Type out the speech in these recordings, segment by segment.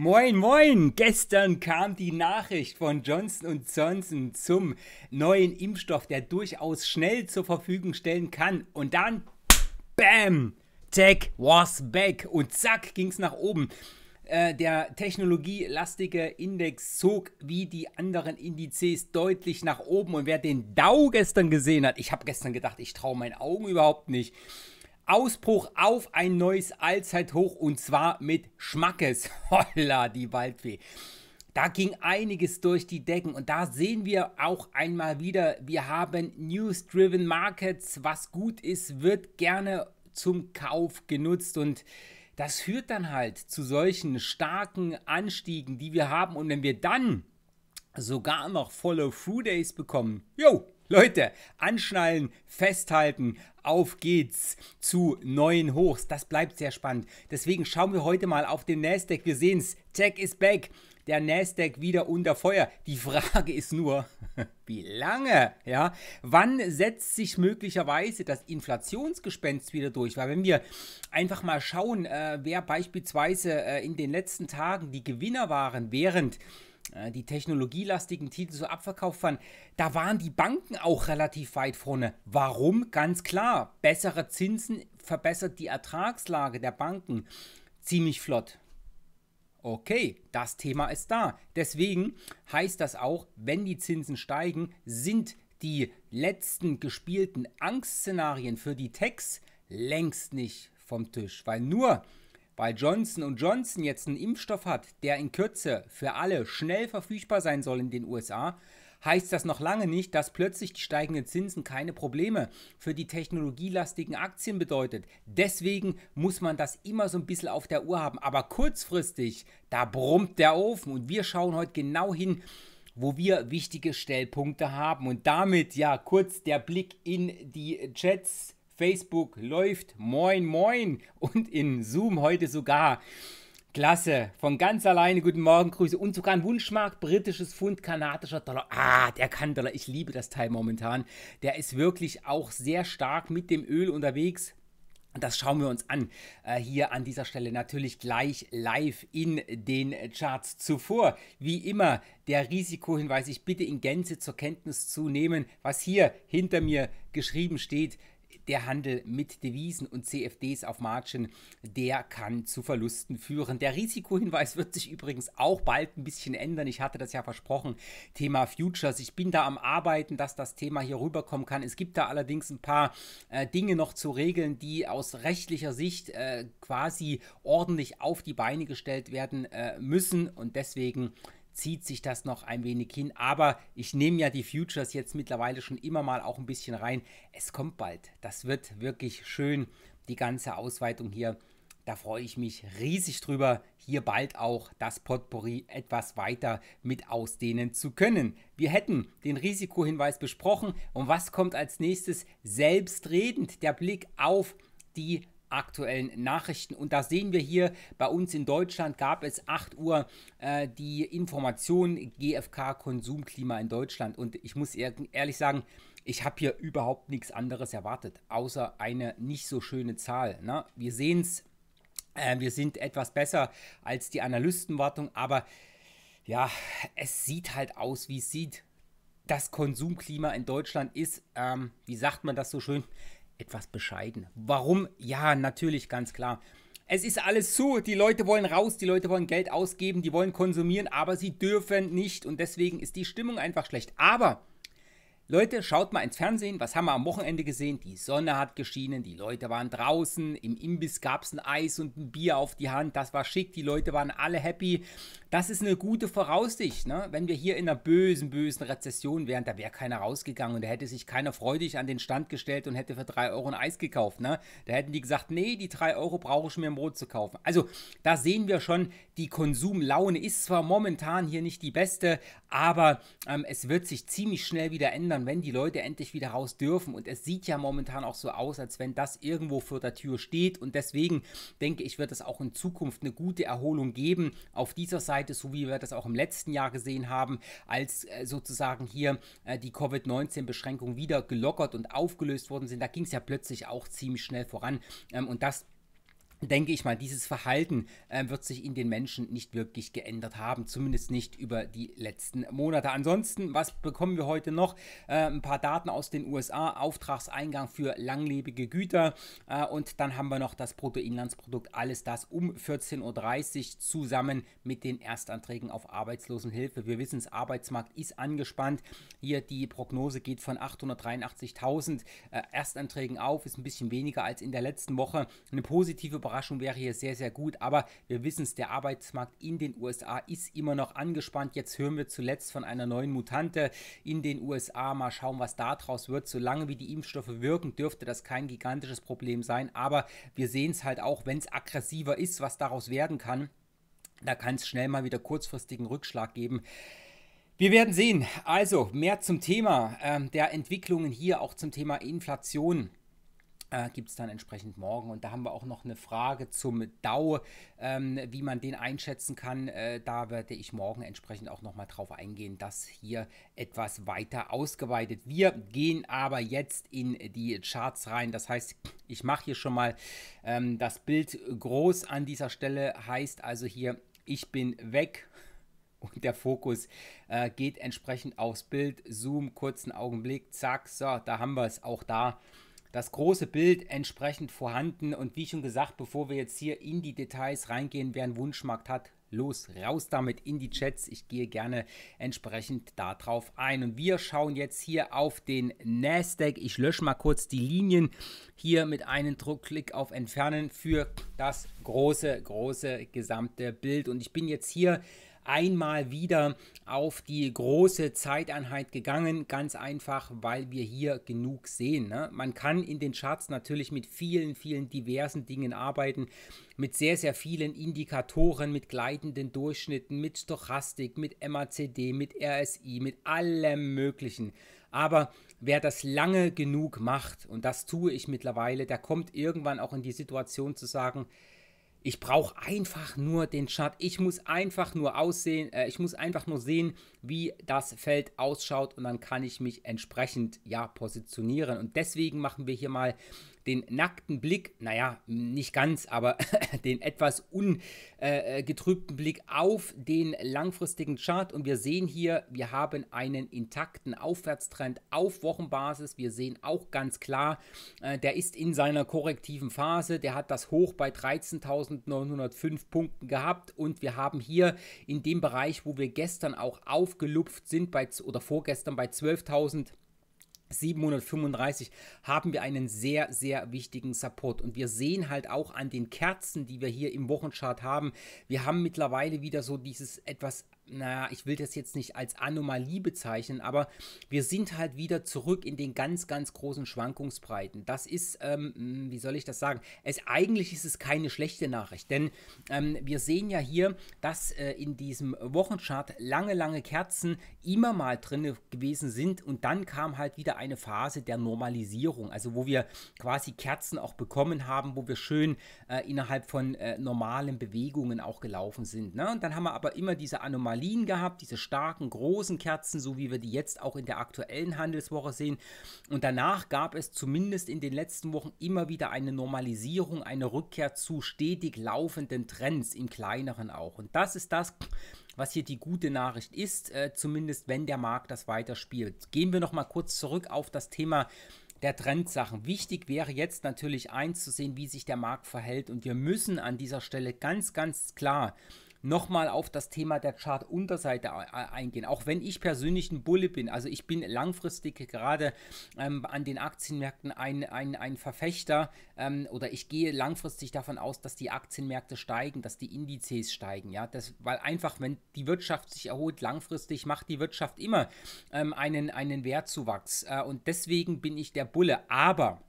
Moin, moin! Gestern kam die Nachricht von Johnson Johnson zum neuen Impfstoff, der durchaus schnell zur Verfügung stellen kann. Und dann, bam! Tech was back und zack ging es nach oben. Äh, der technologielastige Index zog wie die anderen Indizes deutlich nach oben. Und wer den Dow gestern gesehen hat, ich habe gestern gedacht, ich traue meinen Augen überhaupt nicht. Ausbruch auf ein neues Allzeithoch und zwar mit Schmackes. Holla, die Waldfee. Da ging einiges durch die Decken und da sehen wir auch einmal wieder, wir haben News-Driven Markets. Was gut ist, wird gerne zum Kauf genutzt und das führt dann halt zu solchen starken Anstiegen, die wir haben. Und wenn wir dann sogar noch follow Through Days bekommen, jo, Leute, anschnallen, festhalten, auf geht's zu neuen Hochs. Das bleibt sehr spannend. Deswegen schauen wir heute mal auf den Nasdaq. Wir sehen's, Tech is back. Der Nasdaq wieder unter Feuer. Die Frage ist nur, wie lange? Ja, wann setzt sich möglicherweise das Inflationsgespenst wieder durch? Weil wenn wir einfach mal schauen, äh, wer beispielsweise äh, in den letzten Tagen die Gewinner waren, während äh, äh, die technologielastigen Titel so abverkauft waren, da waren die Banken auch relativ weit vorne. Warum? Ganz klar, bessere Zinsen verbessert die Ertragslage der Banken ziemlich flott. Okay, das Thema ist da. Deswegen heißt das auch, wenn die Zinsen steigen, sind die letzten gespielten Angstszenarien für die Techs längst nicht vom Tisch, weil nur weil Johnson Johnson jetzt einen Impfstoff hat, der in Kürze für alle schnell verfügbar sein soll in den USA, heißt das noch lange nicht, dass plötzlich die steigenden Zinsen keine Probleme für die technologielastigen Aktien bedeutet. Deswegen muss man das immer so ein bisschen auf der Uhr haben. Aber kurzfristig, da brummt der Ofen und wir schauen heute genau hin, wo wir wichtige Stellpunkte haben. Und damit ja kurz der Blick in die Chats. Facebook läuft. Moin, moin. Und in Zoom heute sogar. Klasse, von ganz alleine guten Morgen, Grüße und sogar ein Wunschmarkt, britisches Pfund, kanadischer Dollar. Ah, der Kandler. ich liebe das Teil momentan. Der ist wirklich auch sehr stark mit dem Öl unterwegs. Das schauen wir uns an. Äh, hier an dieser Stelle natürlich gleich live in den Charts. Zuvor, wie immer, der Risikohinweis. Ich bitte in Gänze zur Kenntnis zu nehmen, was hier hinter mir geschrieben steht der Handel mit Devisen und CFDs auf Margin, der kann zu Verlusten führen. Der Risikohinweis wird sich übrigens auch bald ein bisschen ändern. Ich hatte das ja versprochen, Thema Futures. Ich bin da am Arbeiten, dass das Thema hier rüberkommen kann. Es gibt da allerdings ein paar äh, Dinge noch zu regeln, die aus rechtlicher Sicht äh, quasi ordentlich auf die Beine gestellt werden äh, müssen. Und deswegen zieht sich das noch ein wenig hin. Aber ich nehme ja die Futures jetzt mittlerweile schon immer mal auch ein bisschen rein. Es kommt bald. Das wird wirklich schön, die ganze Ausweitung hier. Da freue ich mich riesig drüber, hier bald auch das Potpourri etwas weiter mit ausdehnen zu können. Wir hätten den Risikohinweis besprochen und was kommt als nächstes? Selbstredend der Blick auf die aktuellen Nachrichten. Und da sehen wir hier, bei uns in Deutschland gab es 8 Uhr äh, die Information GfK Konsumklima in Deutschland. Und ich muss ehrlich sagen, ich habe hier überhaupt nichts anderes erwartet, außer eine nicht so schöne Zahl. Ne? Wir sehen es, äh, wir sind etwas besser als die Analystenwartung, aber ja, es sieht halt aus, wie es sieht. Das Konsumklima in Deutschland ist, ähm, wie sagt man das so schön, etwas bescheiden. Warum? Ja, natürlich, ganz klar. Es ist alles zu, die Leute wollen raus, die Leute wollen Geld ausgeben, die wollen konsumieren, aber sie dürfen nicht und deswegen ist die Stimmung einfach schlecht. Aber Leute, schaut mal ins Fernsehen, was haben wir am Wochenende gesehen? Die Sonne hat geschienen, die Leute waren draußen, im Imbiss gab es ein Eis und ein Bier auf die Hand, das war schick, die Leute waren alle happy. Das ist eine gute Voraussicht, ne? wenn wir hier in einer bösen, bösen Rezession wären, da wäre keiner rausgegangen und da hätte sich keiner freudig an den Stand gestellt und hätte für 3 Euro ein Eis gekauft. Ne? Da hätten die gesagt, nee, die 3 Euro brauche ich mir ein Brot zu kaufen. Also da sehen wir schon, die Konsumlaune ist zwar momentan hier nicht die beste, aber ähm, es wird sich ziemlich schnell wieder ändern dann, wenn die Leute endlich wieder raus dürfen. Und es sieht ja momentan auch so aus, als wenn das irgendwo vor der Tür steht. Und deswegen denke ich, wird es auch in Zukunft eine gute Erholung geben auf dieser Seite, so wie wir das auch im letzten Jahr gesehen haben, als äh, sozusagen hier äh, die Covid-19-Beschränkungen wieder gelockert und aufgelöst worden sind. Da ging es ja plötzlich auch ziemlich schnell voran. Ähm, und das denke ich mal, dieses Verhalten äh, wird sich in den Menschen nicht wirklich geändert haben, zumindest nicht über die letzten Monate. Ansonsten, was bekommen wir heute noch? Äh, ein paar Daten aus den USA, Auftragseingang für langlebige Güter äh, und dann haben wir noch das Bruttoinlandsprodukt, alles das um 14.30 Uhr zusammen mit den Erstanträgen auf Arbeitslosenhilfe. Wir wissen es, Arbeitsmarkt ist angespannt. Hier die Prognose geht von 883.000 äh, Erstanträgen auf, ist ein bisschen weniger als in der letzten Woche. Eine positive Überraschung wäre hier sehr, sehr gut. Aber wir wissen es, der Arbeitsmarkt in den USA ist immer noch angespannt. Jetzt hören wir zuletzt von einer neuen Mutante in den USA. Mal schauen, was daraus wird. Solange wie die Impfstoffe wirken, dürfte das kein gigantisches Problem sein. Aber wir sehen es halt auch, wenn es aggressiver ist, was daraus werden kann. Da kann es schnell mal wieder kurzfristigen Rückschlag geben. Wir werden sehen. Also mehr zum Thema äh, der Entwicklungen hier, auch zum Thema Inflation äh, gibt es dann entsprechend morgen. Und da haben wir auch noch eine Frage zum DAO, ähm, wie man den einschätzen kann. Äh, da werde ich morgen entsprechend auch nochmal drauf eingehen, dass hier etwas weiter ausgeweitet. Wir gehen aber jetzt in die Charts rein. Das heißt, ich mache hier schon mal ähm, das Bild groß an dieser Stelle. Heißt also hier, ich bin weg. Und der Fokus äh, geht entsprechend aufs Bild. Zoom, kurzen Augenblick, zack, so, da haben wir es auch da das große Bild entsprechend vorhanden. Und wie schon gesagt, bevor wir jetzt hier in die Details reingehen, wer einen Wunschmarkt hat, los, raus damit in die Chats. Ich gehe gerne entsprechend darauf ein. Und wir schauen jetzt hier auf den Nasdaq. Ich lösche mal kurz die Linien hier mit einem Druckklick auf Entfernen für das große, große gesamte Bild. Und ich bin jetzt hier einmal wieder auf die große Zeiteinheit gegangen, ganz einfach, weil wir hier genug sehen. Ne? Man kann in den Charts natürlich mit vielen, vielen diversen Dingen arbeiten, mit sehr, sehr vielen Indikatoren, mit gleitenden Durchschnitten, mit Stochastik, mit MACD, mit RSI, mit allem Möglichen. Aber wer das lange genug macht, und das tue ich mittlerweile, der kommt irgendwann auch in die Situation zu sagen, ich brauche einfach nur den Chart. Ich muss einfach nur aussehen, äh, ich muss einfach nur sehen, wie das Feld ausschaut und dann kann ich mich entsprechend ja positionieren. Und deswegen machen wir hier mal den nackten Blick, naja, nicht ganz, aber den etwas ungetrübten äh, Blick auf den langfristigen Chart. Und wir sehen hier, wir haben einen intakten Aufwärtstrend auf Wochenbasis. Wir sehen auch ganz klar, äh, der ist in seiner korrektiven Phase. Der hat das Hoch bei 13.905 Punkten gehabt. Und wir haben hier in dem Bereich, wo wir gestern auch auf aufgelupft sind bei, oder vorgestern bei 12.735, haben wir einen sehr, sehr wichtigen Support. Und wir sehen halt auch an den Kerzen, die wir hier im Wochenchart haben, wir haben mittlerweile wieder so dieses etwas naja, ich will das jetzt nicht als Anomalie bezeichnen, aber wir sind halt wieder zurück in den ganz, ganz großen Schwankungsbreiten. Das ist, ähm, hm, wie soll ich das sagen? Es, eigentlich ist es keine schlechte Nachricht, denn ähm, wir sehen ja hier, dass äh, in diesem Wochenchart lange, lange Kerzen immer mal drin gewesen sind und dann kam halt wieder eine Phase der Normalisierung, also wo wir quasi Kerzen auch bekommen haben, wo wir schön äh, innerhalb von äh, normalen Bewegungen auch gelaufen sind. Ne? Und dann haben wir aber immer diese Anomalie Berlin gehabt, diese starken, großen Kerzen, so wie wir die jetzt auch in der aktuellen Handelswoche sehen. Und danach gab es zumindest in den letzten Wochen immer wieder eine Normalisierung, eine Rückkehr zu stetig laufenden Trends, im kleineren auch. Und das ist das, was hier die gute Nachricht ist, äh, zumindest wenn der Markt das weiterspielt. Gehen wir nochmal kurz zurück auf das Thema der Trendsachen. Wichtig wäre jetzt natürlich einzusehen, wie sich der Markt verhält und wir müssen an dieser Stelle ganz, ganz klar nochmal auf das Thema der Chart-Unterseite e-, e-, eingehen. Auch wenn ich persönlich ein Bulle bin, also ich bin langfristig gerade ähm, an den Aktienmärkten ein, ein, ein Verfechter ähm, oder ich gehe langfristig davon aus, dass die Aktienmärkte steigen, dass die Indizes steigen. Ja? Das, weil einfach, wenn die Wirtschaft sich erholt, langfristig macht die Wirtschaft immer ähm, einen, einen Wertzuwachs. Äh, und deswegen bin ich der Bulle. Aber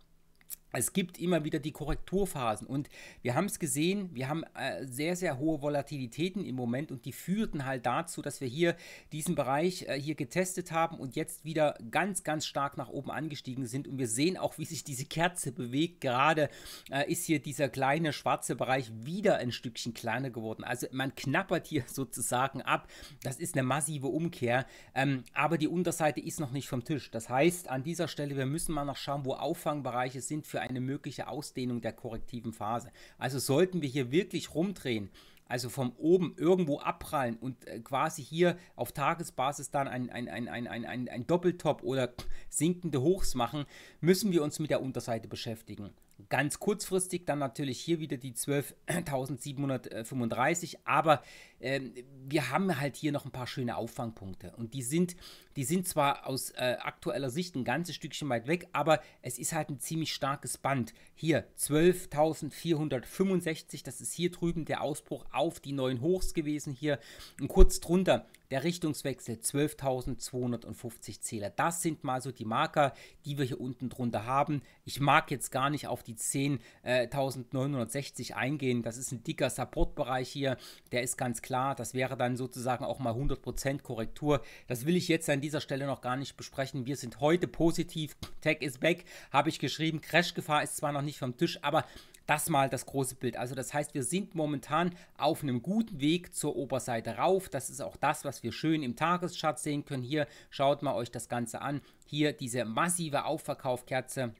es gibt immer wieder die Korrekturphasen und wir haben es gesehen, wir haben äh, sehr, sehr hohe Volatilitäten im Moment und die führten halt dazu, dass wir hier diesen Bereich äh, hier getestet haben und jetzt wieder ganz, ganz stark nach oben angestiegen sind und wir sehen auch, wie sich diese Kerze bewegt. Gerade äh, ist hier dieser kleine schwarze Bereich wieder ein Stückchen kleiner geworden. Also man knappert hier sozusagen ab. Das ist eine massive Umkehr, ähm, aber die Unterseite ist noch nicht vom Tisch. Das heißt, an dieser Stelle, wir müssen mal noch schauen, wo Auffangbereiche sind für für eine mögliche Ausdehnung der korrektiven Phase. Also sollten wir hier wirklich rumdrehen, also von oben irgendwo abprallen und äh, quasi hier auf Tagesbasis dann ein, ein, ein, ein, ein, ein, ein Doppeltop oder sinkende Hochs machen, müssen wir uns mit der Unterseite beschäftigen. Ganz kurzfristig dann natürlich hier wieder die 12.735, aber ähm, wir haben halt hier noch ein paar schöne Auffangpunkte. Und die sind, die sind zwar aus äh, aktueller Sicht ein ganzes Stückchen weit weg, aber es ist halt ein ziemlich starkes Band. Hier 12.465, das ist hier drüben der Ausbruch auf die neuen Hochs gewesen hier. Und kurz drunter der Richtungswechsel 12.250 Zähler. Das sind mal so die Marker, die wir hier unten drunter haben. Ich mag jetzt gar nicht auf die 10.960 eingehen. Das ist ein dicker Supportbereich hier. Der ist ganz klar klar, das wäre dann sozusagen auch mal 100% Korrektur. Das will ich jetzt an dieser Stelle noch gar nicht besprechen. Wir sind heute positiv. Tech is back, habe ich geschrieben. Crashgefahr ist zwar noch nicht vom Tisch, aber das mal das große Bild. Also das heißt, wir sind momentan auf einem guten Weg zur Oberseite rauf. Das ist auch das, was wir schön im Tageschart sehen können. Hier schaut mal euch das Ganze an. Hier diese massive Aufverkaufkerze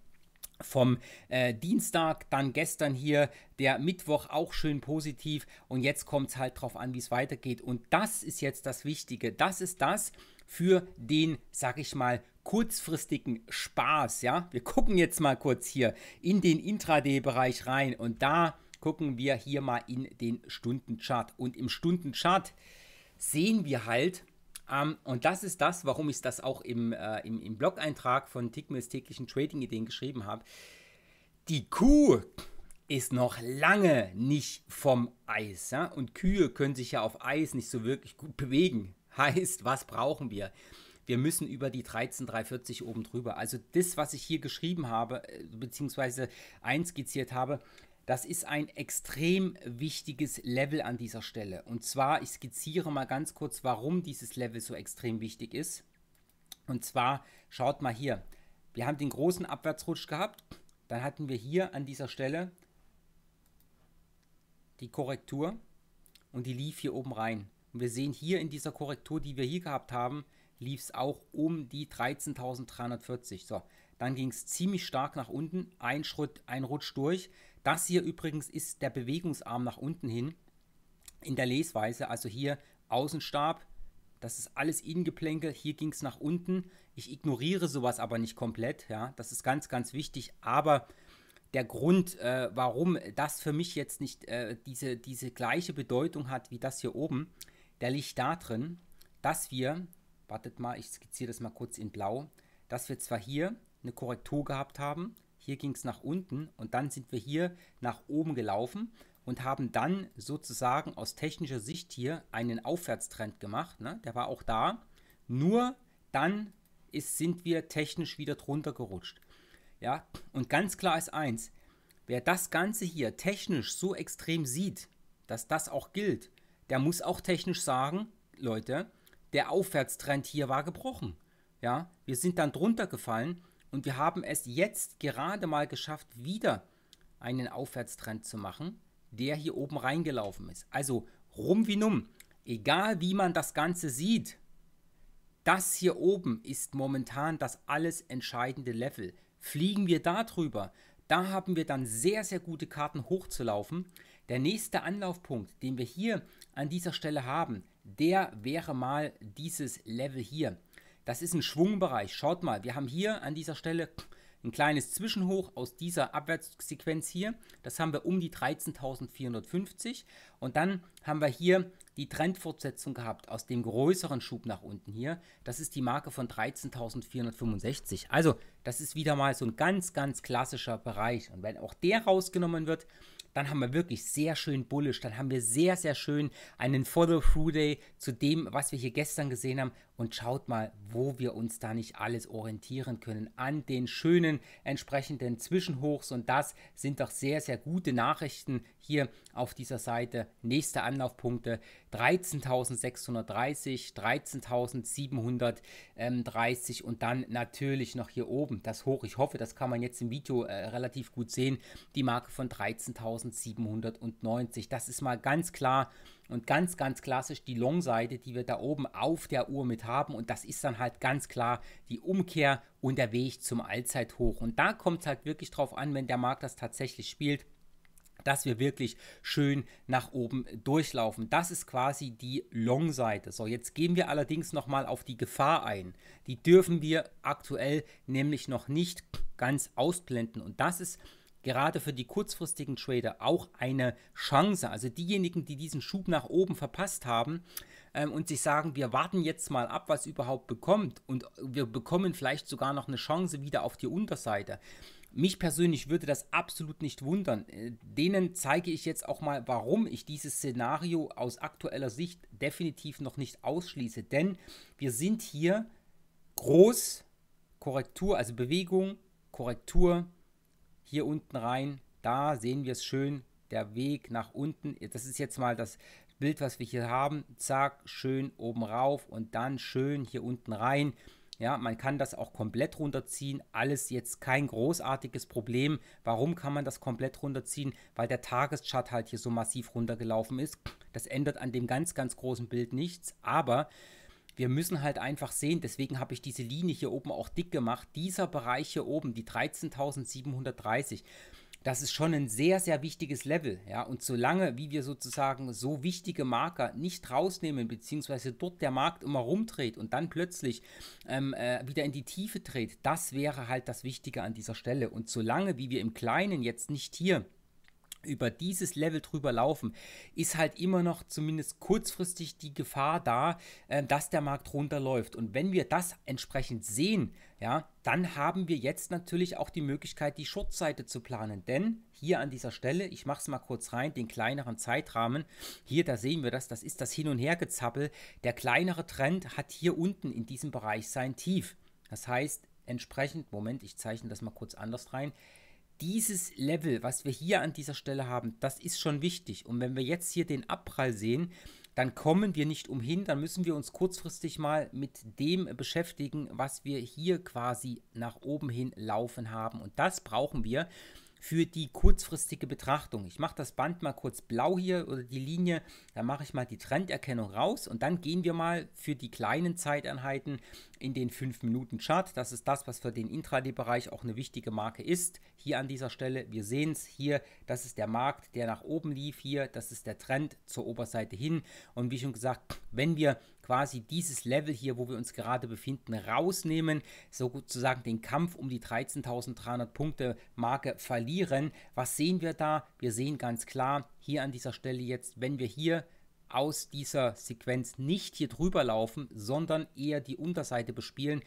vom äh, Dienstag, dann gestern hier, der Mittwoch auch schön positiv und jetzt kommt es halt drauf an, wie es weitergeht. Und das ist jetzt das Wichtige. Das ist das für den, sag ich mal, kurzfristigen Spaß. Ja, wir gucken jetzt mal kurz hier in den Intraday-Bereich rein und da gucken wir hier mal in den Stundenchart. Und im Stundenchart sehen wir halt, um, ähm, und das ist das, warum ich das auch im, äh, im, im Blog-Eintrag von Tickmills täglichen Trading-Ideen geschrieben habe. Die Kuh ist noch lange nicht vom Eis. Ja? Und Kühe können sich ja auf Eis nicht so wirklich gut bewegen. Heißt, was brauchen wir? Wir müssen über die 13340 oben drüber. Also das, was ich hier geschrieben habe, äh, beziehungsweise einskizziert habe, das ist ein extrem wichtiges Level an dieser Stelle. Und zwar, ich skizziere mal ganz kurz, warum dieses Level so extrem wichtig ist. Und zwar, schaut mal hier. Wir haben den großen Abwärtsrutsch gehabt. Dann hatten wir hier an dieser Stelle die Korrektur und die lief hier oben rein. Und wir sehen hier in dieser Korrektur, die wir hier gehabt haben, lief es auch um die 13.340. So, dann ging es ziemlich stark nach unten, ein Schritt, ein Rutsch durch. Das hier übrigens ist der Bewegungsarm nach unten hin in der Lesweise. Also hier Außenstab, das ist alles Innengeplänkel, hier ging es nach unten. Ich ignoriere sowas aber nicht komplett, ja, das ist ganz, ganz wichtig, aber der Grund, äh, warum das für mich jetzt nicht äh, diese, diese gleiche Bedeutung hat wie das hier oben, der liegt da drin, dass wir, wartet mal, ich skizziere das mal kurz in blau, dass wir zwar hier eine Korrektur gehabt haben, hier ging es nach unten und dann sind wir hier nach oben gelaufen und haben dann sozusagen aus technischer Sicht hier einen Aufwärtstrend gemacht. Ne? Der war auch da. Nur dann ist, sind wir technisch wieder drunter gerutscht. Ja, und ganz klar ist eins, wer das Ganze hier technisch so extrem sieht, dass das auch gilt, der muss auch technisch sagen, Leute, der Aufwärtstrend hier war gebrochen. Ja, wir sind dann drunter gefallen und wir haben es jetzt gerade mal geschafft, wieder einen Aufwärtstrend zu machen, der hier oben reingelaufen ist. Also rum wie numm. Egal wie man das Ganze sieht, das hier oben ist momentan das alles entscheidende Level. Fliegen wir da drüber, da haben wir dann sehr, sehr gute Karten hochzulaufen. Der nächste Anlaufpunkt, den wir hier an dieser Stelle haben, der wäre mal dieses Level hier. Das ist ein Schwungbereich. Schaut mal, wir haben hier an dieser Stelle ein kleines Zwischenhoch aus dieser Abwärtssequenz hier. Das haben wir um die 13.450 und dann haben wir hier die Trendfortsetzung gehabt aus dem größeren Schub nach unten hier. Das ist die Marke von 13.465. Also das ist wieder mal so ein ganz, ganz klassischer Bereich. Und wenn auch der rausgenommen wird, dann haben wir wirklich sehr schön bullisch, dann haben wir sehr, sehr schön einen Follow-Through-Day zu dem, was wir hier gestern gesehen haben und schaut mal, wo wir uns da nicht alles orientieren können an den schönen entsprechenden Zwischenhochs und das sind doch sehr, sehr gute Nachrichten hier auf dieser Seite. Nächste Anlaufpunkte 13.630, 13.730 und dann natürlich noch hier oben das Hoch. Ich hoffe, das kann man jetzt im Video äh, relativ gut sehen, die Marke von 13.790. Das ist mal ganz klar und ganz, ganz klassisch die Long-Seite, die wir da oben auf der Uhr mit haben. Und das ist dann halt ganz klar die Umkehr und der Weg zum Allzeithoch. Und da kommt es halt wirklich drauf an, wenn der Markt das tatsächlich spielt dass wir wirklich schön nach oben durchlaufen. Das ist quasi die Long-Seite. So, jetzt gehen wir allerdings nochmal auf die Gefahr ein. Die dürfen wir aktuell nämlich noch nicht ganz ausblenden. Und das ist gerade für die kurzfristigen Trader auch eine Chance. Also diejenigen, die diesen Schub nach oben verpasst haben ähm, und sich sagen, wir warten jetzt mal ab, was überhaupt bekommt und wir bekommen vielleicht sogar noch eine Chance wieder auf die Unterseite. Mich persönlich würde das absolut nicht wundern. Äh, denen zeige ich jetzt auch mal, warum ich dieses Szenario aus aktueller Sicht definitiv noch nicht ausschließe. Denn wir sind hier groß, Korrektur, also Bewegung, Korrektur, hier unten rein. Da sehen wir es schön, der Weg nach unten. Das ist jetzt mal das Bild, was wir hier haben. Zack, schön oben rauf und dann schön hier unten rein. Ja, man kann das auch komplett runterziehen. Alles jetzt kein großartiges Problem. Warum kann man das komplett runterziehen? Weil der Tageschart halt hier so massiv runtergelaufen ist. Das ändert an dem ganz, ganz großen Bild nichts. Aber wir müssen halt einfach sehen, deswegen habe ich diese Linie hier oben auch dick gemacht, dieser Bereich hier oben, die 13.730, das ist schon ein sehr, sehr wichtiges Level. Ja? Und solange, wie wir sozusagen so wichtige Marker nicht rausnehmen, beziehungsweise dort der Markt immer rumdreht und dann plötzlich ähm, äh, wieder in die Tiefe dreht, das wäre halt das Wichtige an dieser Stelle. Und solange, wie wir im Kleinen jetzt nicht hier über dieses Level drüber laufen, ist halt immer noch zumindest kurzfristig die Gefahr da, äh, dass der Markt runterläuft. Und wenn wir das entsprechend sehen, ja, dann haben wir jetzt natürlich auch die Möglichkeit, die Schutzseite zu planen. Denn hier an dieser Stelle, ich mache es mal kurz rein, den kleineren Zeitrahmen, hier, da sehen wir das, das ist das Hin- und Hergezappel. Der kleinere Trend hat hier unten in diesem Bereich sein Tief. Das heißt, entsprechend, Moment, ich zeichne das mal kurz anders rein, dieses Level, was wir hier an dieser Stelle haben, das ist schon wichtig. Und wenn wir jetzt hier den Abprall sehen, dann kommen wir nicht umhin, dann müssen wir uns kurzfristig mal mit dem beschäftigen, was wir hier quasi nach oben hin laufen haben. Und das brauchen wir, für die kurzfristige Betrachtung. Ich mache das Band mal kurz blau hier oder die Linie, dann mache ich mal die Trenderkennung raus und dann gehen wir mal für die kleinen Zeiteinheiten in den 5-Minuten-Chart. Das ist das, was für den Intraday-Bereich auch eine wichtige Marke ist. Hier an dieser Stelle, wir sehen es hier, das ist der Markt, der nach oben lief hier, das ist der Trend zur Oberseite hin und wie schon gesagt, wenn wir quasi dieses Level hier, wo wir uns gerade befinden, rausnehmen, sozusagen den Kampf um die 13.300 Punkte Marke verlieren. Was sehen wir da? Wir sehen ganz klar hier an dieser Stelle jetzt, wenn wir hier aus dieser Sequenz nicht hier drüber laufen, sondern eher die Unterseite bespielen,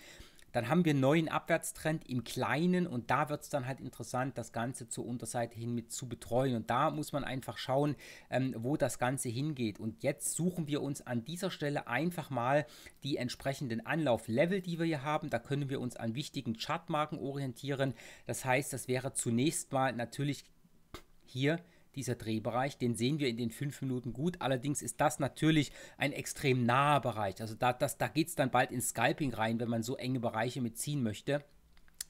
dann haben wir einen neuen Abwärtstrend im Kleinen und da wird es dann halt interessant, das Ganze zur Unterseite hin mit zu betreuen. Und da muss man einfach schauen, ähm, wo das Ganze hingeht. Und jetzt suchen wir uns an dieser Stelle einfach mal die entsprechenden Anlauflevel, die wir hier haben. Da können wir uns an wichtigen Chartmarken orientieren. Das heißt, das wäre zunächst mal natürlich hier dieser Drehbereich, den sehen wir in den fünf Minuten gut. Allerdings ist das natürlich ein extrem naher Bereich. Also da, da geht es dann bald ins Scalping rein, wenn man so enge Bereiche mitziehen möchte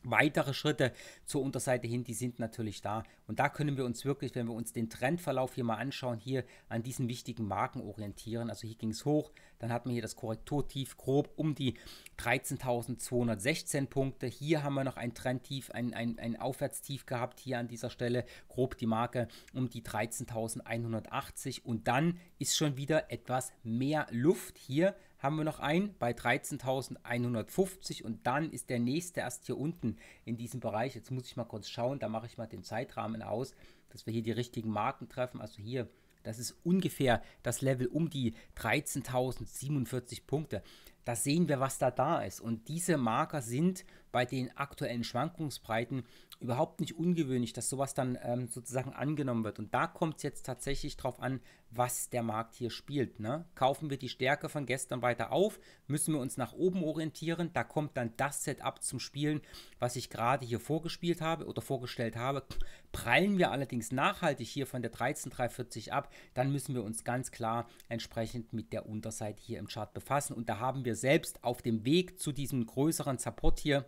weitere Schritte zur Unterseite hin, die sind natürlich da. Und da können wir uns wirklich, wenn wir uns den Trendverlauf hier mal anschauen, hier an diesen wichtigen Marken orientieren. Also hier ging es hoch, dann hatten wir hier das Korrekturtief grob um die 13.216 Punkte. Hier haben wir noch ein Trendtief, ein, ein, ein Aufwärtstief gehabt, hier an dieser Stelle grob die Marke um die 13.180. Und dann ist schon wieder etwas mehr Luft hier haben wir noch einen bei 13.150 und dann ist der nächste erst hier unten in diesem Bereich. Jetzt muss ich mal kurz schauen, da mache ich mal den Zeitrahmen aus, dass wir hier die richtigen Marken treffen. Also hier, das ist ungefähr das Level um die 13.047 Punkte. Da sehen wir, was da da ist. Und diese Marker sind bei den aktuellen Schwankungsbreiten überhaupt nicht ungewöhnlich, dass sowas dann ähm, sozusagen angenommen wird. Und da kommt es jetzt tatsächlich drauf an, was der Markt hier spielt. Ne? Kaufen wir die Stärke von gestern weiter auf, müssen wir uns nach oben orientieren. Da kommt dann das Setup zum Spielen, was ich gerade hier vorgespielt habe oder vorgestellt habe. Prallen wir allerdings nachhaltig hier von der 13340 ab, dann müssen wir uns ganz klar entsprechend mit der Unterseite hier im Chart befassen. Und da haben wir selbst auf dem Weg zu diesem größeren Support hier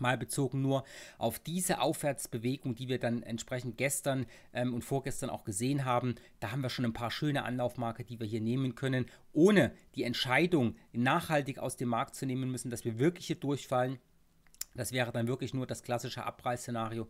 mal bezogen nur auf diese Aufwärtsbewegung, die wir dann entsprechend gestern ähm, und vorgestern auch gesehen haben. Da haben wir schon ein paar schöne Anlaufmarker, die wir hier nehmen können, ohne die Entscheidung nachhaltig aus dem Markt zu nehmen müssen, dass wir wirklich hier durchfallen. Das wäre dann wirklich nur das klassische Abreißszenario.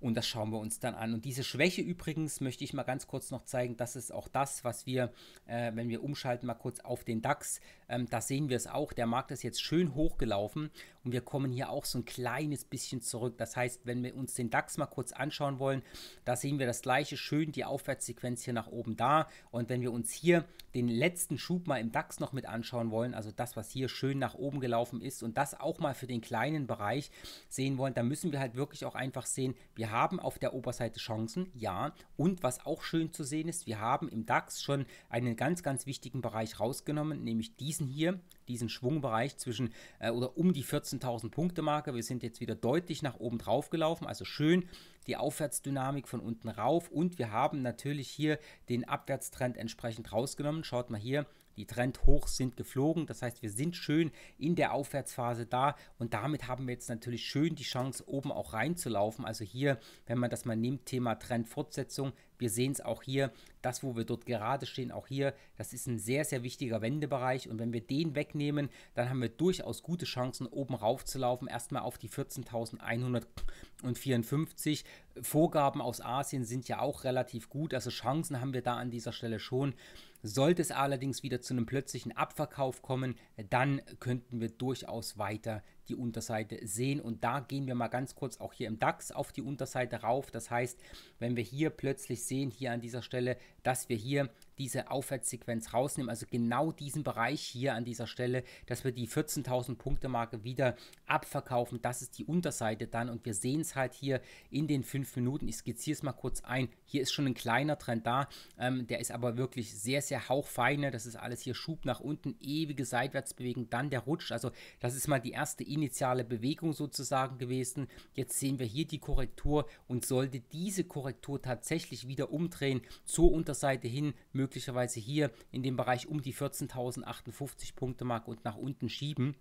Und das schauen wir uns dann an. Und diese Schwäche übrigens möchte ich mal ganz kurz noch zeigen. Das ist auch das, was wir, äh, wenn wir umschalten, mal kurz auf den DAX ähm, da sehen wir es auch. Der Markt ist jetzt schön hochgelaufen und wir kommen hier auch so ein kleines bisschen zurück. Das heißt, wenn wir uns den DAX mal kurz anschauen wollen, da sehen wir das gleiche schön, die Aufwärtssequenz hier nach oben da. Und wenn wir uns hier den letzten Schub mal im DAX noch mit anschauen wollen, also das, was hier schön nach oben gelaufen ist und das auch mal für den kleinen Bereich sehen wollen, dann müssen wir halt wirklich auch einfach sehen, wir haben auf der Oberseite Chancen, ja. Und was auch schön zu sehen ist, wir haben im DAX schon einen ganz, ganz wichtigen Bereich rausgenommen, nämlich diesen schließen hier diesen Schwungbereich zwischen äh, oder um die 14.000 Punkte Marke. Wir sind jetzt wieder deutlich nach oben drauf gelaufen, also schön die Aufwärtsdynamik von unten rauf und wir haben natürlich hier den Abwärtstrend entsprechend rausgenommen. Schaut mal hier, die Trend sind geflogen. Das heißt, wir sind schön in der Aufwärtsphase da und damit haben wir jetzt natürlich schön die Chance, oben auch reinzulaufen. Also hier, wenn man das mal nimmt, Thema Trendfortsetzung, wir sehen es auch hier, das, wo wir dort gerade stehen, auch hier, das ist ein sehr, sehr wichtiger Wendebereich. Und wenn wir den wegnehmen, dann haben wir durchaus gute Chancen, oben raufzulaufen. Erstmal auf die 14.154. Vorgaben aus Asien sind ja auch relativ gut. Also Chancen haben wir da an dieser Stelle schon. Sollte es allerdings wieder zu einem plötzlichen Abverkauf kommen, dann könnten wir durchaus weiter die Unterseite sehen. Und da gehen wir mal ganz kurz auch hier im DAX auf die Unterseite rauf. Das heißt, wenn wir hier plötzlich sehen, hier an dieser Stelle, dass wir hier diese Aufwärtssequenz rausnehmen. Also genau diesen Bereich hier an dieser Stelle, dass wir die 14.000 Punkte Marke wieder abverkaufen. Das ist die Unterseite dann und wir sehen es halt hier in den fünf Minuten. Ich skizziere es mal kurz ein. Hier ist schon ein kleiner Trend da. Ähm, der ist aber wirklich sehr, sehr hauchfeine, Das ist alles hier Schub nach unten, ewige Seitwärtsbewegung, dann der Rutsch. Also das ist mal die erste initiale Bewegung sozusagen gewesen. Jetzt sehen wir hier die Korrektur und sollte diese Korrektur tatsächlich wieder umdrehen zur Unterseite hin, möglicherweise möglicherweise hier in dem Bereich um die 14.058 Punkte Mark und nach unten schieben,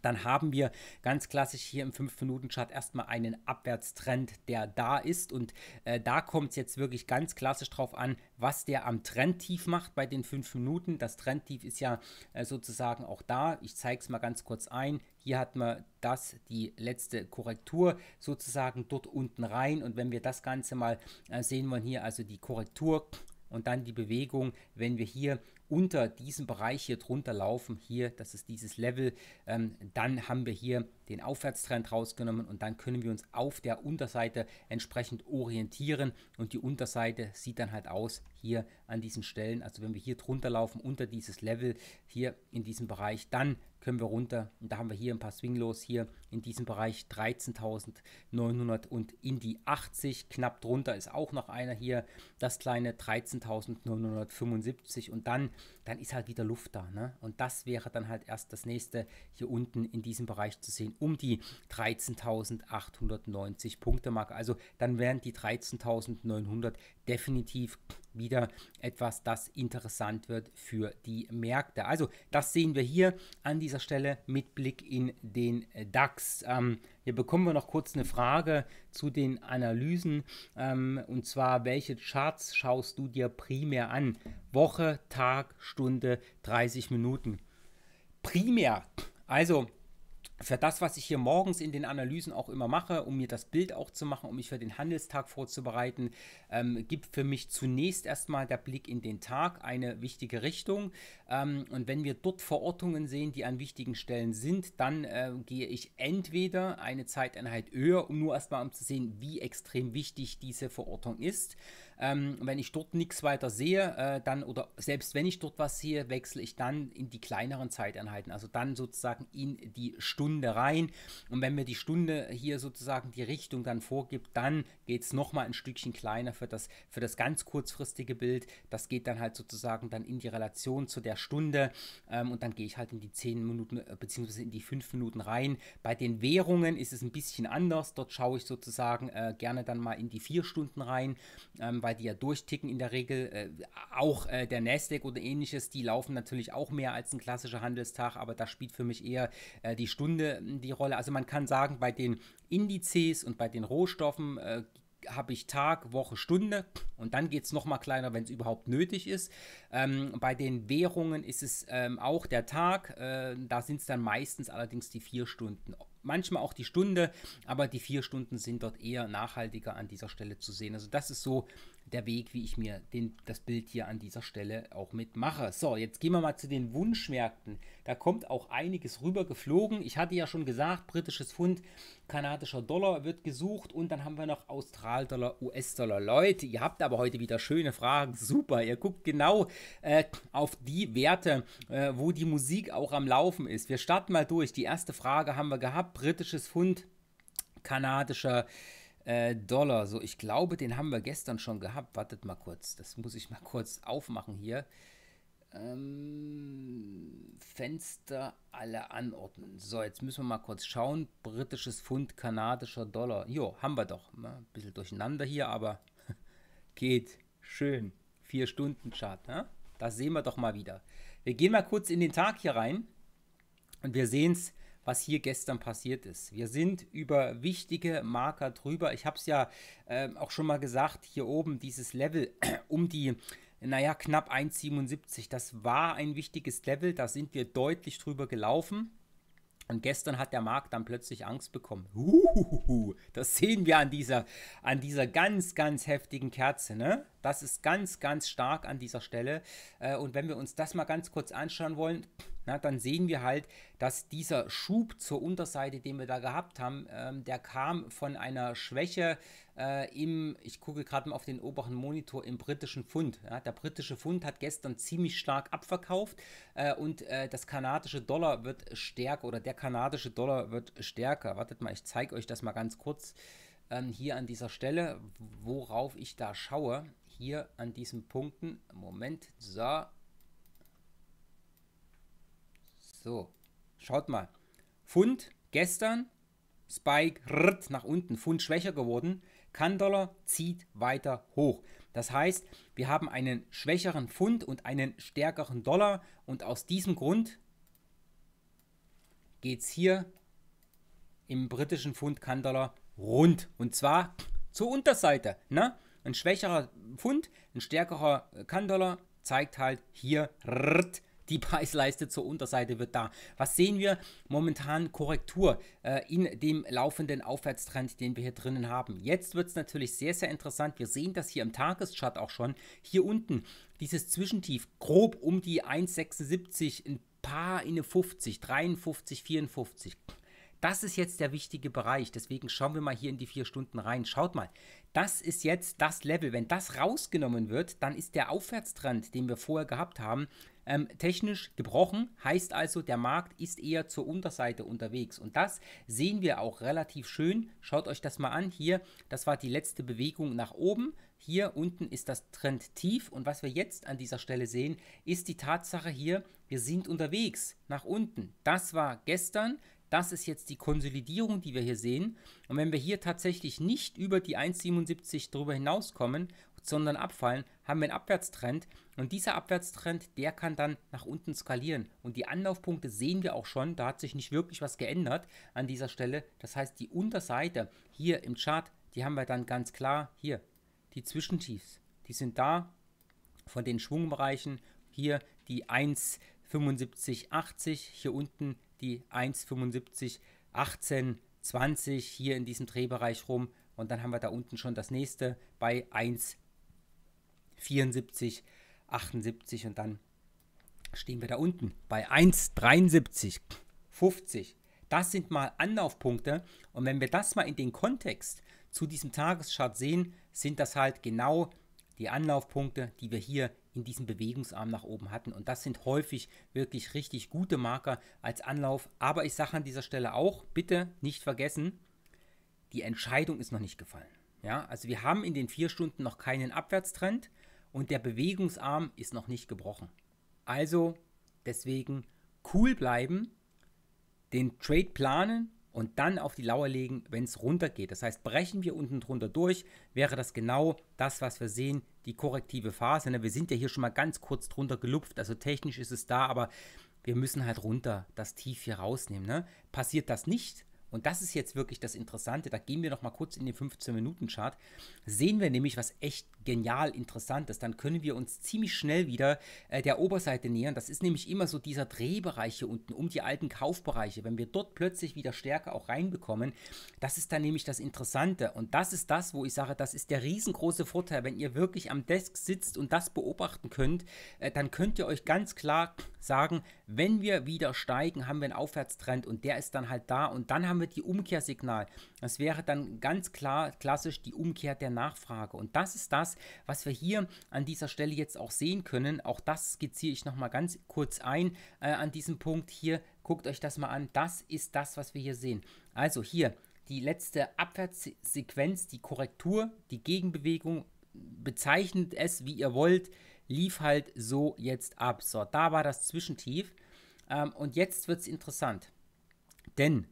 dann haben wir ganz klassisch hier im 5-Minuten-Chart erstmal einen Abwärtstrend, der da ist. Und äh, da kommt es jetzt wirklich ganz klassisch drauf an, was der am Trendtief macht bei den 5 Minuten. Das Trendtief ist ja äh, sozusagen auch da. Ich zeige es mal ganz kurz ein. Hier hat man das, die letzte Korrektur sozusagen dort unten rein. Und wenn wir das Ganze mal äh, sehen wollen, hier also die Korrektur und dann die Bewegung, wenn wir hier unter diesem Bereich hier drunter laufen, hier, das ist dieses Level, ähm, dann haben wir hier den Aufwärtstrend rausgenommen und dann können wir uns auf der Unterseite entsprechend orientieren und die Unterseite sieht dann halt aus hier an diesen Stellen, also wenn wir hier drunter laufen, unter dieses Level, hier in diesem Bereich, dann können wir runter und da haben wir hier ein paar Swinglos hier in diesem Bereich 13.900 und in die 80. Knapp drunter ist auch noch einer hier, das kleine 13.975 und dann, dann ist halt wieder Luft da. Ne? Und das wäre dann halt erst das nächste hier unten in diesem Bereich zu sehen, um die 13.890 Punkte Marke. Also dann wären die 13.900 definitiv wieder etwas, das interessant wird für die Märkte. Also das sehen wir hier an dieser Stelle mit Blick in den DAX. Ähm, hier bekommen wir noch kurz eine Frage zu den Analysen. Ähm, und zwar, welche Charts schaust du dir primär an? Woche, Tag, Stunde, 30 Minuten. Primär. Also für das, was ich hier morgens in den Analysen auch immer mache, um mir das Bild auch zu machen, um mich für den Handelstag vorzubereiten, ähm, gibt für mich zunächst erstmal der Blick in den Tag eine wichtige Richtung. Ähm, und wenn wir dort Verortungen sehen, die an wichtigen Stellen sind, dann äh, gehe ich entweder eine Zeiteinheit höher, um nur erstmal um zu sehen, wie extrem wichtig diese Verortung ist. Ähm, wenn ich dort nichts weiter sehe, äh, dann oder selbst wenn ich dort was sehe, wechsle ich dann in die kleineren Zeiteinheiten, also dann sozusagen in die Stunde rein. Und wenn mir die Stunde hier sozusagen die Richtung dann vorgibt, dann geht es nochmal ein Stückchen kleiner für das, für das ganz kurzfristige Bild. Das geht dann halt sozusagen dann in die Relation zu der Stunde ähm, und dann gehe ich halt in die 10 Minuten äh, in die 5 Minuten rein. Bei den Währungen ist es ein bisschen anders. Dort schaue ich sozusagen äh, gerne dann mal in die 4 Stunden rein, ähm, weil weil die ja durchticken in der Regel. Äh, auch äh, der Nasdaq oder ähnliches, die laufen natürlich auch mehr als ein klassischer Handelstag, aber da spielt für mich eher äh, die Stunde hm, die Rolle. Also man kann sagen, bei den Indizes und bei den Rohstoffen äh, habe ich Tag, Woche, Stunde und dann geht es nochmal kleiner, wenn es überhaupt nötig ist. Ähm, bei den Währungen ist es ähm, auch der Tag, äh, da sind es dann meistens allerdings die vier Stunden. Manchmal auch die Stunde, aber die vier Stunden sind dort eher nachhaltiger an dieser Stelle zu sehen. Also das ist so der Weg, wie ich mir den, das Bild hier an dieser Stelle auch mitmache. So, jetzt gehen wir mal zu den Wunschmärkten. Da kommt auch einiges rüber geflogen. Ich hatte ja schon gesagt, britisches Pfund, kanadischer Dollar wird gesucht und dann haben wir noch Australdollar, US-Dollar. Leute, ihr habt aber heute wieder schöne Fragen. Super, ihr guckt genau äh, auf die Werte, äh, wo die Musik auch am Laufen ist. Wir starten mal durch. Die erste Frage haben wir gehabt, britisches Pfund, kanadischer äh, Dollar. So, ich glaube, den haben wir gestern schon gehabt. Wartet mal kurz, das muss ich mal kurz aufmachen hier ähm, Fenster alle anordnen. So, jetzt müssen wir mal kurz schauen. Britisches Pfund, kanadischer Dollar. Jo, haben wir doch. Ne, ein bisschen durcheinander hier, aber geht. Schön. Vier Stunden Chart. Ne? Das sehen wir doch mal wieder. Wir gehen mal kurz in den Tag hier rein und wir sehen es, was hier gestern passiert ist. Wir sind über wichtige Marker drüber. Ich habe es ja äh, auch schon mal gesagt, hier oben dieses Level um die naja, knapp 1,77. Das war ein wichtiges Level, da sind wir deutlich drüber gelaufen. Und gestern hat der Markt dann plötzlich Angst bekommen. Uhuhu, das sehen wir an dieser, an dieser ganz, ganz heftigen Kerze. Ne? Das ist ganz, ganz stark an dieser Stelle. Äh, und wenn wir uns das mal ganz kurz anschauen wollen, na, dann sehen wir halt, dass dieser Schub zur Unterseite, den wir da gehabt haben, ähm, der kam von einer Schwäche äh, im, ich gucke gerade mal auf den oberen Monitor, im britischen Pfund. der britische Pfund hat gestern ziemlich stark abverkauft äh, und äh, das kanadische Dollar wird stärker oder der kanadische Dollar wird stärker. Wartet mal, ich zeige euch das mal ganz kurz ähm, hier an dieser Stelle, worauf ich da schaue hier an diesen Punkten. Moment, so. So, schaut mal. Pfund gestern, Spike rrrt, nach unten, Pfund schwächer geworden. Kandollar zieht weiter hoch. Das heißt, wir haben einen schwächeren Pfund und einen stärkeren Dollar und aus diesem Grund geht es hier im britischen Pfund Kandollar rund und zwar zur Unterseite. Ne? Ein schwächerer Pfund, ein stärkerer äh, kann zeigt halt hier die Preisleiste zur Unterseite wird da. Was sehen wir? Momentan Korrektur äh, in dem laufenden Aufwärtstrend, den wir hier drinnen haben. Jetzt wird es natürlich sehr, sehr interessant. Wir sehen das hier im Tageschart auch schon. Hier unten dieses Zwischentief grob um die 1,76, ein paar in eine 50, 53, 54. Das ist jetzt der wichtige Bereich. Deswegen schauen wir mal hier in die vier Stunden rein. Schaut mal, das ist jetzt das Level. Wenn das rausgenommen wird, dann ist der Aufwärtstrend, den wir vorher gehabt haben, ähm, technisch gebrochen. Heißt also, der Markt ist eher zur Unterseite unterwegs. Und das sehen wir auch relativ schön. Schaut euch das mal an. Hier, das war die letzte Bewegung nach oben. Hier unten ist das Trend tief. Und was wir jetzt an dieser Stelle sehen, ist die Tatsache hier, wir sind unterwegs nach unten. Das war gestern das ist jetzt die Konsolidierung, die wir hier sehen. Und wenn wir hier tatsächlich nicht über die 1,77 drüber hinauskommen, sondern abfallen, haben wir einen Abwärtstrend. Und dieser Abwärtstrend, der kann dann nach unten skalieren. Und die Anlaufpunkte sehen wir auch schon. Da hat sich nicht wirklich was geändert an dieser Stelle. Das heißt, die Unterseite hier im Chart, die haben wir dann ganz klar hier. Die Zwischentiefs, die sind da von den Schwungbereichen. Hier die 1,7580, hier unten die 1,75, 18, 20 hier in diesem Drehbereich rum. Und dann haben wir da unten schon das nächste bei 1,74, 78 und dann stehen wir da unten bei 1,73, 50. Das sind mal Anlaufpunkte. Und wenn wir das mal in den Kontext zu diesem Tageschart sehen, sind das halt genau die Anlaufpunkte, die wir hier in diesem Bewegungsarm nach oben hatten. Und das sind häufig wirklich richtig gute Marker als Anlauf. Aber ich sage an dieser Stelle auch, bitte nicht vergessen, die Entscheidung ist noch nicht gefallen. Ja, also wir haben in den vier Stunden noch keinen Abwärtstrend und der Bewegungsarm ist noch nicht gebrochen. Also deswegen cool bleiben, den Trade planen und dann auf die Lauer legen, wenn es runtergeht. Das heißt, brechen wir unten drunter durch, wäre das genau das, was wir sehen, die korrektive Phase. Ne, wir sind ja hier schon mal ganz kurz drunter gelupft, also technisch ist es da, aber wir müssen halt runter das Tief hier rausnehmen. Ne? Passiert das nicht, und das ist jetzt wirklich das Interessante, da gehen wir noch mal kurz in den 15-Minuten-Chart, sehen wir nämlich, was echt genial interessant ist, dann können wir uns ziemlich schnell wieder äh, der Oberseite nähern. Das ist nämlich immer so dieser Drehbereich hier unten um die alten Kaufbereiche. Wenn wir dort plötzlich wieder Stärke auch reinbekommen, das ist dann nämlich das Interessante. Und das ist das, wo ich sage, das ist der riesengroße Vorteil. Wenn ihr wirklich am Desk sitzt und das beobachten könnt, äh, dann könnt ihr euch ganz klar sagen, wenn wir wieder steigen, haben wir einen Aufwärtstrend und der ist dann halt da und dann haben wir die Umkehrsignal. Das wäre dann ganz klar klassisch die Umkehr der Nachfrage. Und das ist das, das, was wir hier an dieser Stelle jetzt auch sehen können. Auch das skizziere ich nochmal ganz kurz ein äh, an diesem Punkt hier. Guckt euch das mal an. Das ist das, was wir hier sehen. Also hier die letzte Abwärtssequenz, die Korrektur, die Gegenbewegung, bezeichnet es, wie ihr wollt, lief halt so jetzt ab. So, da war das Zwischentief. Ähm, und jetzt wird es interessant. Denn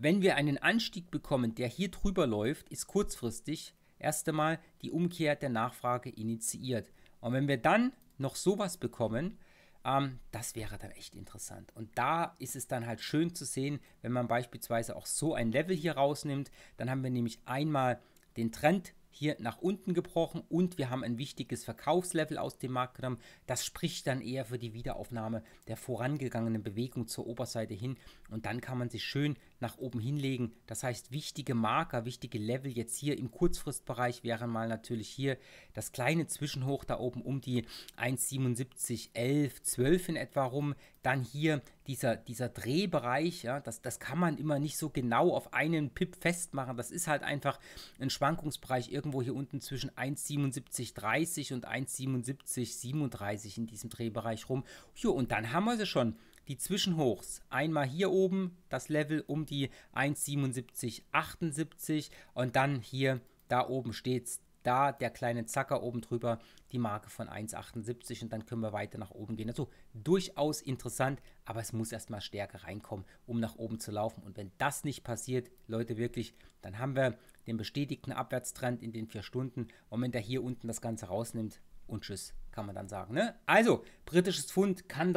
wenn wir einen Anstieg bekommen, der hier drüber läuft, ist kurzfristig erst einmal die Umkehr der Nachfrage initiiert. Und wenn wir dann noch sowas bekommen, ähm, das wäre dann echt interessant. Und da ist es dann halt schön zu sehen, wenn man beispielsweise auch so ein Level hier rausnimmt, dann haben wir nämlich einmal den Trend hier nach unten gebrochen und wir haben ein wichtiges Verkaufslevel aus dem Markt genommen. Das spricht dann eher für die Wiederaufnahme der vorangegangenen Bewegung zur Oberseite hin und dann kann man sich schön nach oben hinlegen. Das heißt, wichtige Marker, wichtige Level jetzt hier im Kurzfristbereich wären mal natürlich hier das kleine Zwischenhoch da oben um die 1,77, 11, 12 in etwa rum. Dann hier dieser, dieser Drehbereich, ja, das, das kann man immer nicht so genau auf einen Pip festmachen. Das ist halt einfach ein Schwankungsbereich irgendwo hier unten zwischen 1,77,30 und 1,77,37 in diesem Drehbereich rum. Jo, und dann haben wir sie schon die Zwischenhochs. Einmal hier oben das Level um die 1,7778 und dann hier, da oben steht's, da der kleine Zacker oben drüber, die Marke von 1,78 und dann können wir weiter nach oben gehen. Also durchaus interessant, aber es muss erstmal Stärke reinkommen, um nach oben zu laufen. Und wenn das nicht passiert, Leute, wirklich, dann haben wir den bestätigten Abwärtstrend in den vier Stunden. Und wenn der hier unten das Ganze rausnimmt und tschüss kann man dann sagen. Ne? Also, britisches Pfund, kann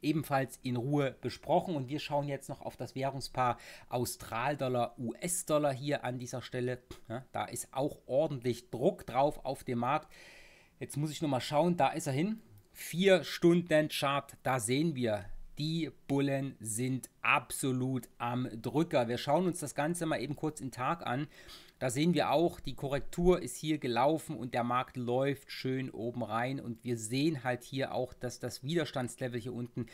ebenfalls in Ruhe besprochen. Und wir schauen jetzt noch auf das Währungspaar Austral-Dollar, US-Dollar hier an dieser Stelle. Ja, da ist auch ordentlich Druck drauf auf dem Markt. Jetzt muss ich nur mal schauen, da ist er hin. Vier Stunden Chart, da sehen wir die Bullen sind absolut am Drücker. Wir schauen uns das Ganze mal eben kurz in Tag an. Da sehen wir auch, die Korrektur ist hier gelaufen und der Markt läuft schön oben rein. Und wir sehen halt hier auch, dass das Widerstandslevel hier unten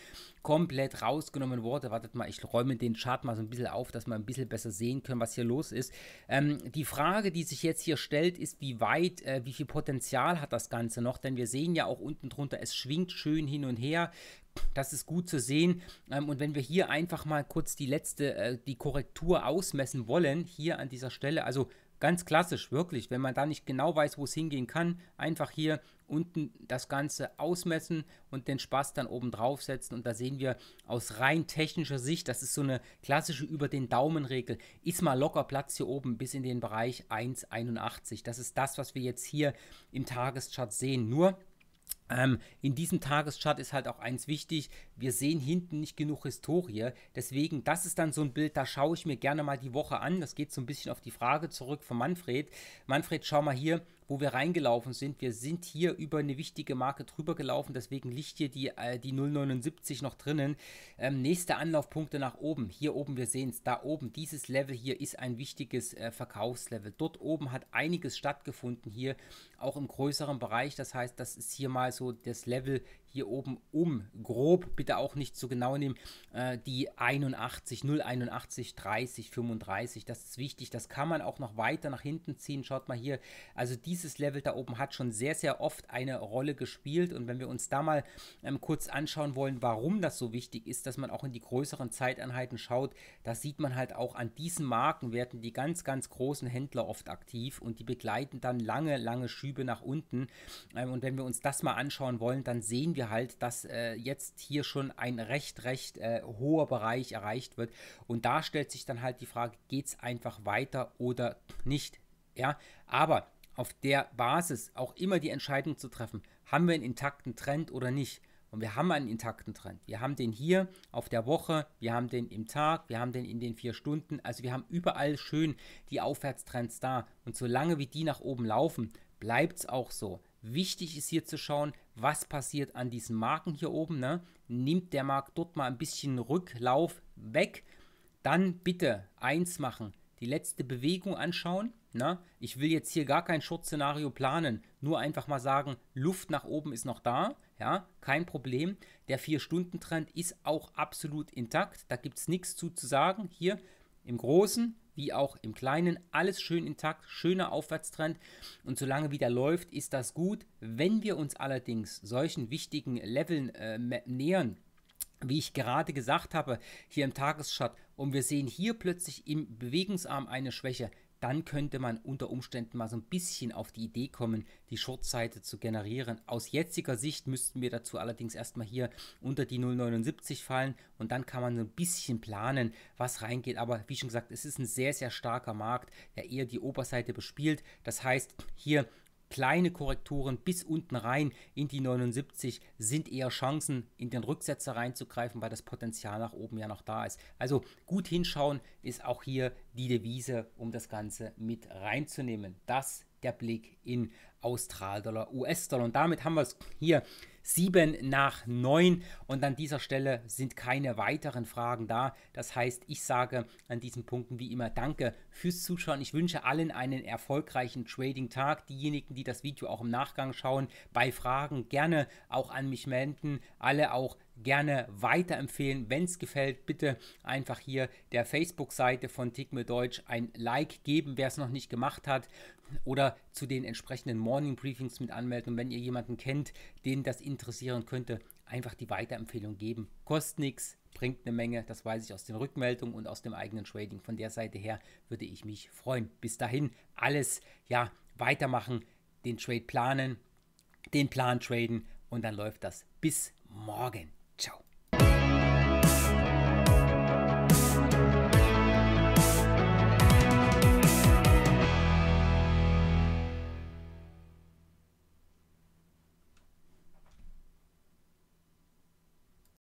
komplett rausgenommen wurde. Wartet mal, ich räume den Chart mal so ein bisschen auf, dass wir ein bisschen besser sehen können, was hier los ist. Ähm, die Frage, die sich jetzt hier stellt, ist, wie weit, äh, wie viel Potenzial hat das Ganze noch? Denn wir sehen ja auch unten drunter, es schwingt schön hin und her. Das ist gut zu sehen. Ähm, und wenn wir hier einfach mal kurz die letzte, äh, die Korrektur ausmessen wollen, hier an dieser Stelle, also ganz klassisch, wirklich, wenn man da nicht genau weiß, wo es hingehen kann, einfach hier unten das Ganze ausmessen und den Spaß dann oben drauf setzen. Und da sehen wir aus rein technischer Sicht, das ist so eine klassische über den Daumen-Regel, ist mal locker Platz hier oben bis in den Bereich 1,81. Das ist das, was wir jetzt hier im Tageschart sehen. Nur ähm, in diesem Tageschart ist halt auch eins wichtig, wir sehen hinten nicht genug Historie. Deswegen, das ist dann so ein Bild, da schaue ich mir gerne mal die Woche an. Das geht so ein bisschen auf die Frage zurück von Manfred. Manfred, schau mal hier, wo wir reingelaufen sind. Wir sind hier über eine wichtige Marke drüber gelaufen, deswegen liegt hier die, äh, die 0,79 noch drinnen. Ähm, nächste Anlaufpunkte nach oben. Hier oben, wir sehen es, da oben, dieses Level hier ist ein wichtiges äh, Verkaufslevel. Dort oben hat einiges stattgefunden hier, auch im größeren Bereich. Das heißt, das ist hier mal so das Level hier oben um. Grob, bitte auch nicht zu genau nehmen, äh, die 81, 081, 30, 35. Das ist wichtig. Das kann man auch noch weiter nach hinten ziehen. Schaut mal hier. Also dieses Level da oben hat schon sehr, sehr oft eine Rolle gespielt. Und wenn wir uns da mal ähm, kurz anschauen wollen, warum das so wichtig ist, dass man auch in die größeren Zeiteinheiten schaut, da sieht man halt auch an diesen Marken werden die ganz, ganz großen Händler oft aktiv und die begleiten dann lange, lange Schübe nach unten. Ähm, und wenn wir uns das mal anschauen wollen, dann sehen wir wir halt, dass äh, jetzt hier schon ein recht, recht äh, hoher Bereich erreicht wird. Und da stellt sich dann halt die Frage, geht es einfach weiter oder nicht? Ja, aber auf der Basis auch immer die Entscheidung zu treffen, haben wir einen intakten Trend oder nicht? Und wir haben einen intakten Trend. Wir haben den hier auf der Woche, wir haben den im Tag, wir haben den in den vier Stunden. Also wir haben überall schön die Aufwärtstrends da. Und solange wie die nach oben laufen, bleibt es auch so. Wichtig ist hier zu schauen, was passiert an diesen Marken hier oben. Ne? Nimmt der Markt dort mal ein bisschen Rücklauf weg, dann bitte eins machen, die letzte Bewegung anschauen. Ne? Ich will jetzt hier gar kein Short-Szenario planen, nur einfach mal sagen, Luft nach oben ist noch da, ja, kein Problem. Der 4-Stunden-Trend ist auch absolut intakt, da gibt es nichts zu, zu sagen. Hier im Großen wie auch im Kleinen. Alles schön intakt, schöner Aufwärtstrend und solange wieder läuft, ist das gut. Wenn wir uns allerdings solchen wichtigen Leveln äh, nähern, wie ich gerade gesagt habe, hier im Tageschart und wir sehen hier plötzlich im Bewegungsarm eine Schwäche, dann könnte man unter Umständen mal so ein bisschen auf die Idee kommen, die Shortseite zu generieren. Aus jetziger Sicht müssten wir dazu allerdings erstmal hier unter die 0,79 fallen und dann kann man so ein bisschen planen, was reingeht. Aber wie schon gesagt, es ist ein sehr, sehr starker Markt, der eher die Oberseite bespielt. Das heißt, hier Kleine Korrekturen bis unten rein in die 79 sind eher Chancen, in den Rücksetzer reinzugreifen, weil das Potenzial nach oben ja noch da ist. Also gut hinschauen ist auch hier die Devise, um das Ganze mit reinzunehmen. Das der Blick in Austral-Dollar, US-Dollar. Und damit haben wir es hier 7 nach 9. Und an dieser Stelle sind keine weiteren Fragen da. Das heißt, ich sage an diesen Punkten wie immer Danke fürs Zuschauen. Ich wünsche allen einen erfolgreichen Trading-Tag. Diejenigen, die das Video auch im Nachgang schauen, bei Fragen gerne auch an mich melden. Alle auch gerne weiterempfehlen. Wenn es gefällt, bitte einfach hier der Facebook-Seite von Tickme Deutsch ein Like geben, wer es noch nicht gemacht hat oder zu den entsprechenden Morning Briefings mit anmelden. Und wenn ihr jemanden kennt, den das interessieren könnte, einfach die Weiterempfehlung geben. Kostet nichts, bringt eine Menge. Das weiß ich aus den Rückmeldungen und aus dem eigenen Trading. Von der Seite her würde ich mich freuen. Bis dahin alles, ja, weitermachen, den Trade planen, den Plan traden und dann läuft das bis morgen. Ciao